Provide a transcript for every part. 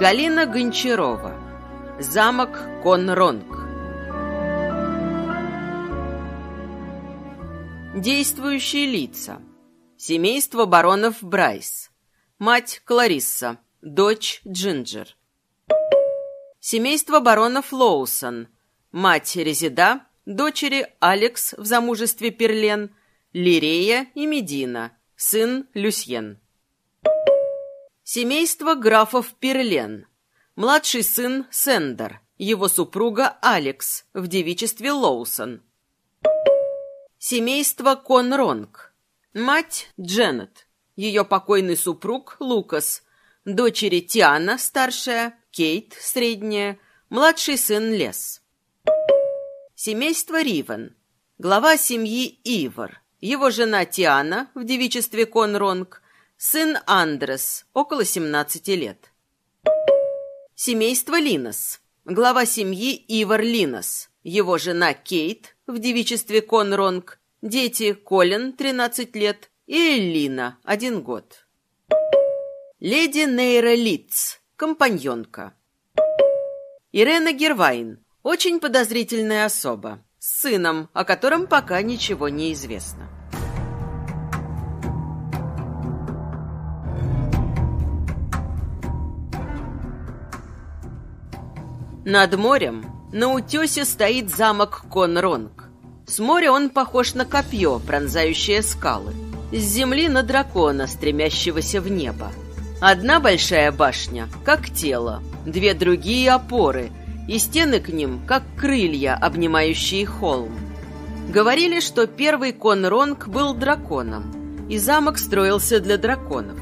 Галина Гончарова. Замок Конронг. Действующие лица. Семейство баронов Брайс. Мать Кларисса. Дочь Джинджер. Семейство баронов Лоусон. Мать Резида. Дочери Алекс в замужестве Перлен. Лирея и Медина. Сын Люсьен. Семейство графов Перлен. Младший сын Сендер, его супруга Алекс, в девичестве Лоусон. Семейство Конронг. Мать Дженнет, ее покойный супруг Лукас, дочери Тиана, старшая, Кейт, средняя, младший сын Лес. Семейство Ривен. Глава семьи Ивар, его жена Тиана в девичестве Конронг, Сын Андрес, около 17 лет. Семейство Линос. Глава семьи Ивар Линос. Его жена Кейт, в девичестве Конронг. Дети Колин, 13 лет, и Эллина, 1 год. Леди Нейра Литц, компаньонка. Ирена Гервайн, очень подозрительная особа, с сыном, о котором пока ничего не известно. Над морем на утесе стоит замок Конронг. С моря он похож на копье, пронзающее скалы. С земли на дракона, стремящегося в небо. Одна большая башня, как тело, две другие — опоры, и стены к ним, как крылья, обнимающие холм. Говорили, что первый Конронг был драконом, и замок строился для драконов.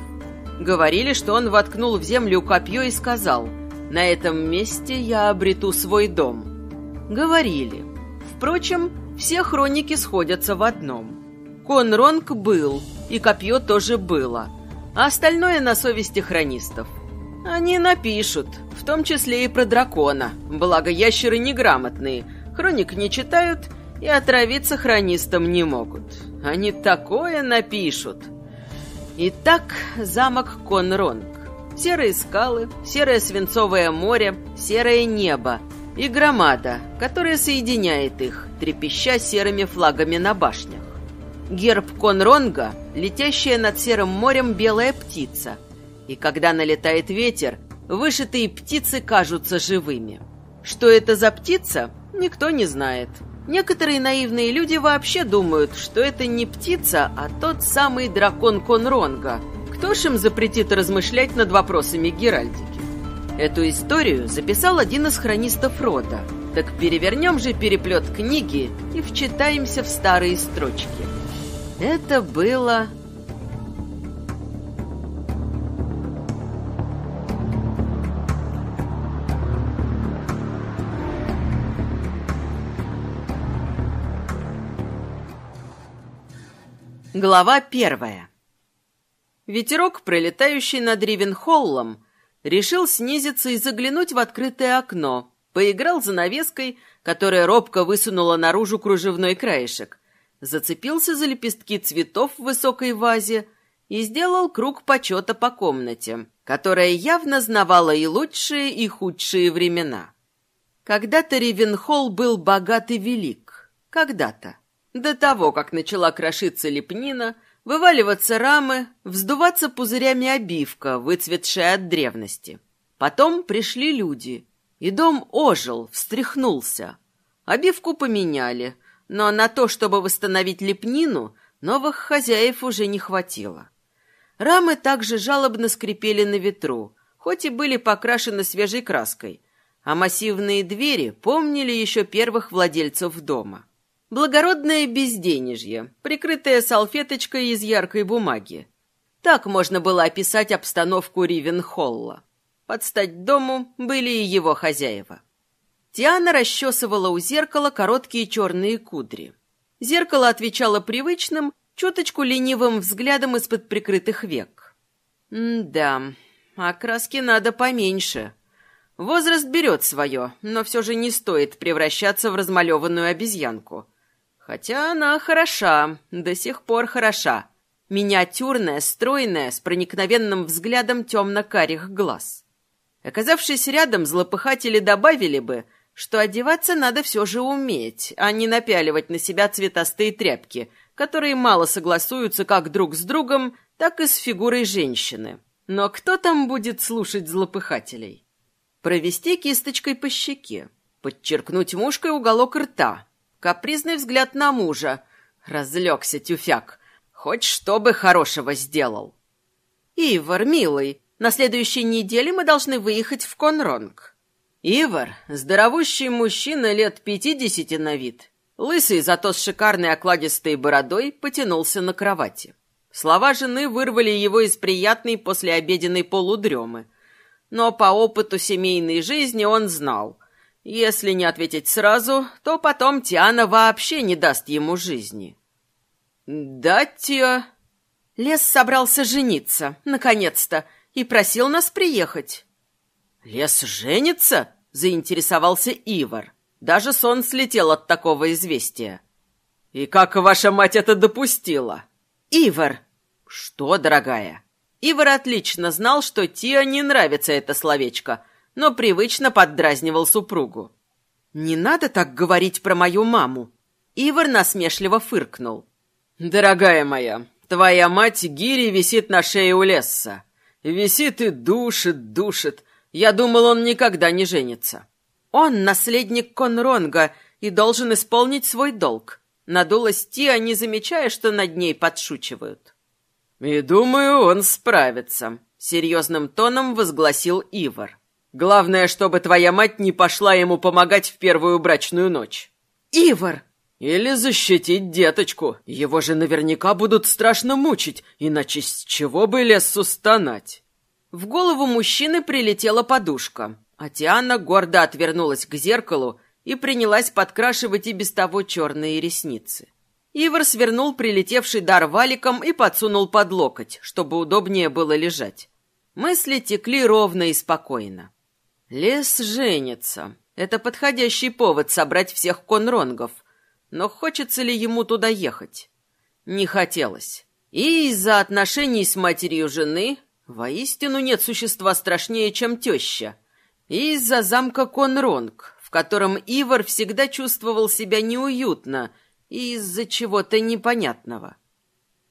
Говорили, что он воткнул в землю копье и сказал — на этом месте я обрету свой дом. Говорили. Впрочем, все хроники сходятся в одном. Конронг был, и копье тоже было. А остальное на совести хронистов. Они напишут, в том числе и про дракона. Благо, ящеры неграмотные. Хроник не читают и отравиться хронистам не могут. Они такое напишут. Итак, замок Конронг. Серые скалы, серое свинцовое море, серое небо и громада, которая соединяет их, трепеща серыми флагами на башнях. Герб Конронга — летящая над серым морем белая птица. И когда налетает ветер, вышитые птицы кажутся живыми. Что это за птица, никто не знает. Некоторые наивные люди вообще думают, что это не птица, а тот самый дракон Конронга — кто ж им запретит размышлять над вопросами Геральдики? Эту историю записал один из хронистов рода. Так перевернем же переплет книги и вчитаемся в старые строчки. Это было... Глава первая Ветерок, пролетающий над Ривенхоллом, решил снизиться и заглянуть в открытое окно, поиграл занавеской, которая робко высунула наружу кружевной краешек, зацепился за лепестки цветов в высокой вазе и сделал круг почета по комнате, которая явно знавала и лучшие, и худшие времена. Когда-то Ривенхолл был богат и велик. Когда-то. До того, как начала крошиться лепнина – Вываливаться рамы, вздуваться пузырями обивка, выцветшая от древности. Потом пришли люди, и дом ожил, встряхнулся. Обивку поменяли, но на то, чтобы восстановить лепнину, новых хозяев уже не хватило. Рамы также жалобно скрипели на ветру, хоть и были покрашены свежей краской, а массивные двери помнили еще первых владельцев дома. Благородное безденежье, прикрытое салфеточкой из яркой бумаги. Так можно было описать обстановку Ривенхолла. Под стать дому были и его хозяева. Тиана расчесывала у зеркала короткие черные кудри. Зеркало отвечало привычным, чуточку ленивым взглядом из-под прикрытых век. М «Да, окраски а надо поменьше. Возраст берет свое, но все же не стоит превращаться в размалеванную обезьянку». Хотя она хороша, до сих пор хороша. Миниатюрная, стройная, с проникновенным взглядом темно-карих глаз. Оказавшись рядом, злопыхатели добавили бы, что одеваться надо все же уметь, а не напяливать на себя цветастые тряпки, которые мало согласуются как друг с другом, так и с фигурой женщины. Но кто там будет слушать злопыхателей? Провести кисточкой по щеке, подчеркнуть мушкой уголок рта, Капризный взгляд на мужа. Разлегся тюфяк. Хоть что бы хорошего сделал. «Ивар, милый, на следующей неделе мы должны выехать в Конронг». Ивар – здоровущий мужчина лет пятидесяти на вид. Лысый, зато с шикарной окладистой бородой, потянулся на кровати. Слова жены вырвали его из приятной послеобеденной полудремы. Но по опыту семейной жизни он знал – если не ответить сразу, то потом Тиана вообще не даст ему жизни. «Да, Тиа...» Лес собрался жениться, наконец-то, и просил нас приехать. «Лес женится?» — заинтересовался Ивар. Даже сон слетел от такого известия. «И как ваша мать это допустила?» «Ивар!» «Что, дорогая?» Ивар отлично знал, что Тиа не нравится это словечко, но привычно поддразнивал супругу. «Не надо так говорить про мою маму!» Ивар насмешливо фыркнул. «Дорогая моя, твоя мать Гири висит на шее у Лесса. Висит и душит, душит. Я думал, он никогда не женится». «Он наследник Конронга и должен исполнить свой долг», — надулась Тия, не замечая, что над ней подшучивают. «И думаю, он справится», — серьезным тоном возгласил Ивар. Главное, чтобы твоя мать не пошла ему помогать в первую брачную ночь». «Ивар!» «Или защитить деточку. Его же наверняка будут страшно мучить, иначе с чего бы лесу стонать?» В голову мужчины прилетела подушка, а Тиана гордо отвернулась к зеркалу и принялась подкрашивать и без того черные ресницы. Ивар свернул прилетевший дар валиком и подсунул под локоть, чтобы удобнее было лежать. Мысли текли ровно и спокойно. Лес женится. Это подходящий повод собрать всех конронгов. Но хочется ли ему туда ехать? Не хотелось. И из-за отношений с матерью жены воистину нет существа страшнее, чем теща. И из-за замка Конронг, в котором Ивар всегда чувствовал себя неуютно и из-за чего-то непонятного.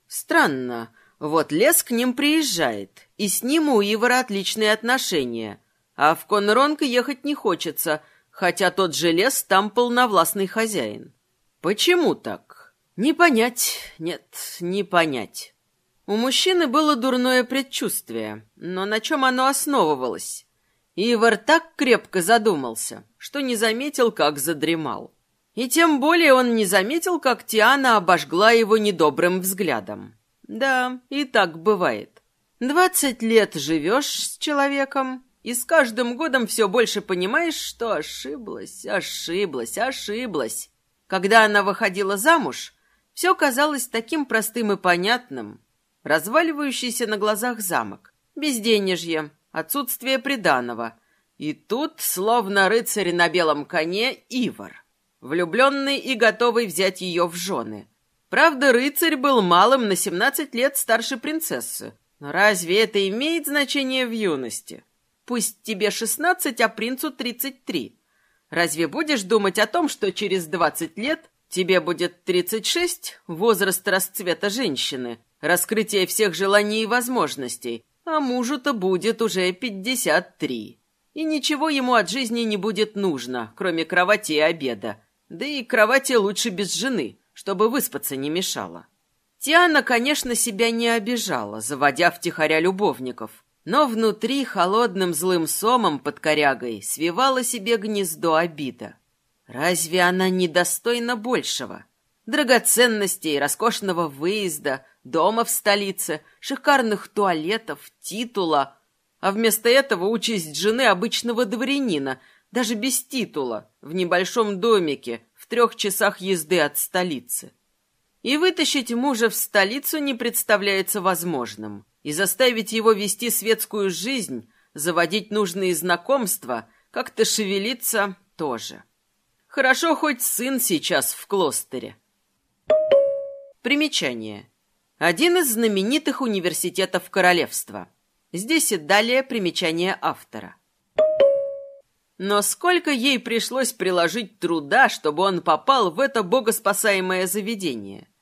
Странно, вот лес к ним приезжает, и с ним у Ивара отличные отношения – а в Конронг ехать не хочется, хотя тот же лес там полновластный хозяин. Почему так? Не понять, нет, не понять. У мужчины было дурное предчувствие, но на чем оно основывалось? Ивар так крепко задумался, что не заметил, как задремал. И тем более он не заметил, как Тиана обожгла его недобрым взглядом. Да, и так бывает. Двадцать лет живешь с человеком, и с каждым годом все больше понимаешь, что ошиблась, ошиблась, ошиблась. Когда она выходила замуж, все казалось таким простым и понятным. Разваливающийся на глазах замок, безденежье, отсутствие приданого. И тут, словно рыцарь на белом коне, Ивар, влюбленный и готовый взять ее в жены. Правда, рыцарь был малым на 17 лет старше принцессы, но разве это имеет значение в юности? Пусть тебе шестнадцать, а принцу тридцать три. Разве будешь думать о том, что через двадцать лет тебе будет тридцать шесть, возраст расцвета женщины, раскрытие всех желаний и возможностей, а мужу-то будет уже пятьдесят три. И ничего ему от жизни не будет нужно, кроме кровати и обеда. Да и кровати лучше без жены, чтобы выспаться не мешало. Тиана, конечно, себя не обижала, заводя втихаря любовников – но внутри холодным злым сомом под корягой свивала себе гнездо обида. Разве она недостойна большего? Драгоценностей, роскошного выезда, дома в столице, шикарных туалетов, титула. А вместо этого участь жены обычного дворянина, даже без титула, в небольшом домике, в трех часах езды от столицы. И вытащить мужа в столицу не представляется возможным и заставить его вести светскую жизнь, заводить нужные знакомства, как-то шевелиться тоже. Хорошо хоть сын сейчас в клостере. Примечание. Один из знаменитых университетов королевства. Здесь и далее примечание автора. Но сколько ей пришлось приложить труда, чтобы он попал в это богоспасаемое заведение –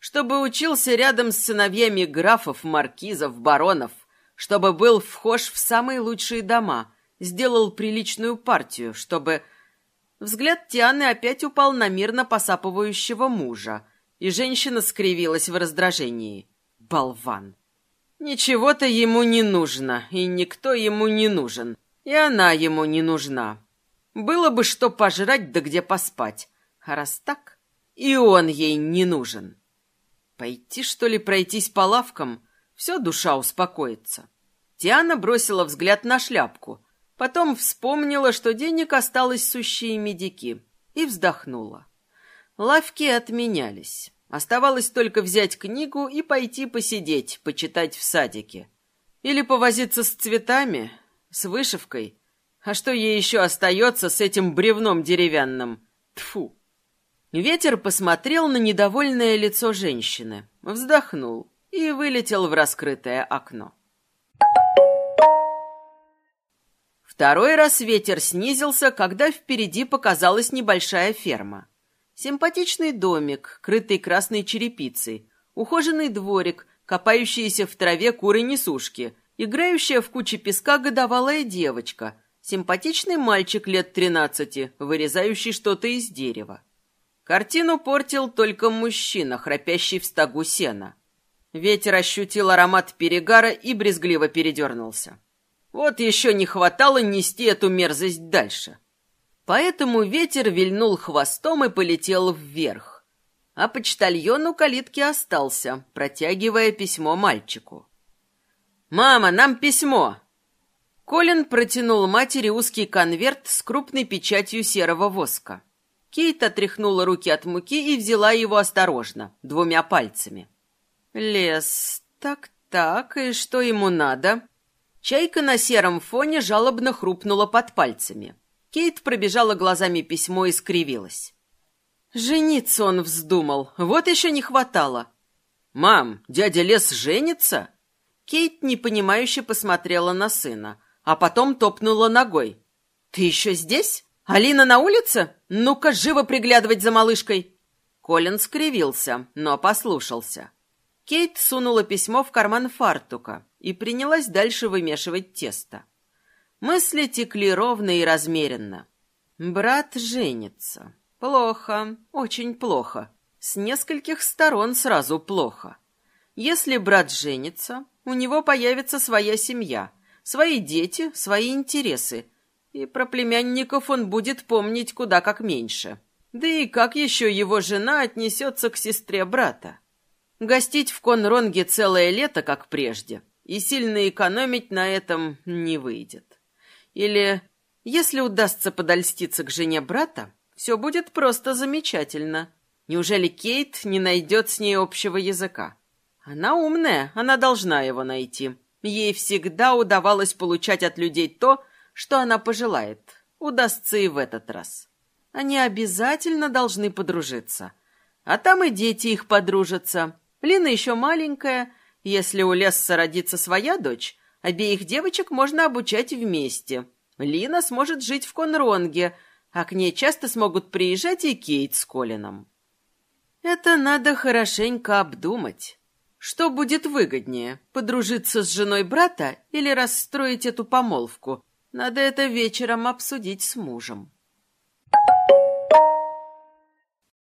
чтобы учился рядом с сыновьями графов, маркизов, баронов, чтобы был вхож в самые лучшие дома, сделал приличную партию, чтобы... Взгляд Тианы опять упал на мирно посапывающего мужа, и женщина скривилась в раздражении. Болван! Ничего-то ему не нужно, и никто ему не нужен, и она ему не нужна. Было бы что пожрать, да где поспать. А раз так, и он ей не нужен. Пойти, что ли, пройтись по лавкам? Все, душа успокоится. Тиана бросила взгляд на шляпку, потом вспомнила, что денег осталось сущие медики, и вздохнула. Лавки отменялись. Оставалось только взять книгу и пойти посидеть, почитать в садике. Или повозиться с цветами, с вышивкой. А что ей еще остается с этим бревном деревянным? Тфу. Ветер посмотрел на недовольное лицо женщины, вздохнул и вылетел в раскрытое окно. Второй раз ветер снизился, когда впереди показалась небольшая ферма. Симпатичный домик, крытый красной черепицей, ухоженный дворик, копающиеся в траве куры-несушки, играющая в куче песка годовалая девочка, симпатичный мальчик лет тринадцати, вырезающий что-то из дерева. Картину портил только мужчина, храпящий в стогу сена. Ветер ощутил аромат перегара и брезгливо передернулся. Вот еще не хватало нести эту мерзость дальше. Поэтому ветер вильнул хвостом и полетел вверх. А почтальон у калитки остался, протягивая письмо мальчику. «Мама, нам письмо!» Колин протянул матери узкий конверт с крупной печатью серого воска. Кейт отряхнула руки от муки и взяла его осторожно, двумя пальцами. «Лес, так-так, и что ему надо?» Чайка на сером фоне жалобно хрупнула под пальцами. Кейт пробежала глазами письмо и скривилась. «Жениться он вздумал, вот еще не хватало». «Мам, дядя Лес женится?» Кейт непонимающе посмотрела на сына, а потом топнула ногой. «Ты еще здесь?» «Алина на улице? Ну-ка, живо приглядывать за малышкой!» Колин скривился, но послушался. Кейт сунула письмо в карман фартука и принялась дальше вымешивать тесто. Мысли текли ровно и размеренно. «Брат женится. Плохо, очень плохо. С нескольких сторон сразу плохо. Если брат женится, у него появится своя семья, свои дети, свои интересы, и про племянников он будет помнить куда как меньше. Да и как еще его жена отнесется к сестре брата? Гостить в Конронге целое лето, как прежде, и сильно экономить на этом не выйдет. Или, если удастся подольститься к жене брата, все будет просто замечательно. Неужели Кейт не найдет с ней общего языка? Она умная, она должна его найти. Ей всегда удавалось получать от людей то, что она пожелает, удастся и в этот раз. Они обязательно должны подружиться. А там и дети их подружатся. Лина еще маленькая. Если у Лесса родится своя дочь, обеих девочек можно обучать вместе. Лина сможет жить в Конронге, а к ней часто смогут приезжать и Кейт с Колином. Это надо хорошенько обдумать. Что будет выгоднее, подружиться с женой брата или расстроить эту помолвку, надо это вечером обсудить с мужем.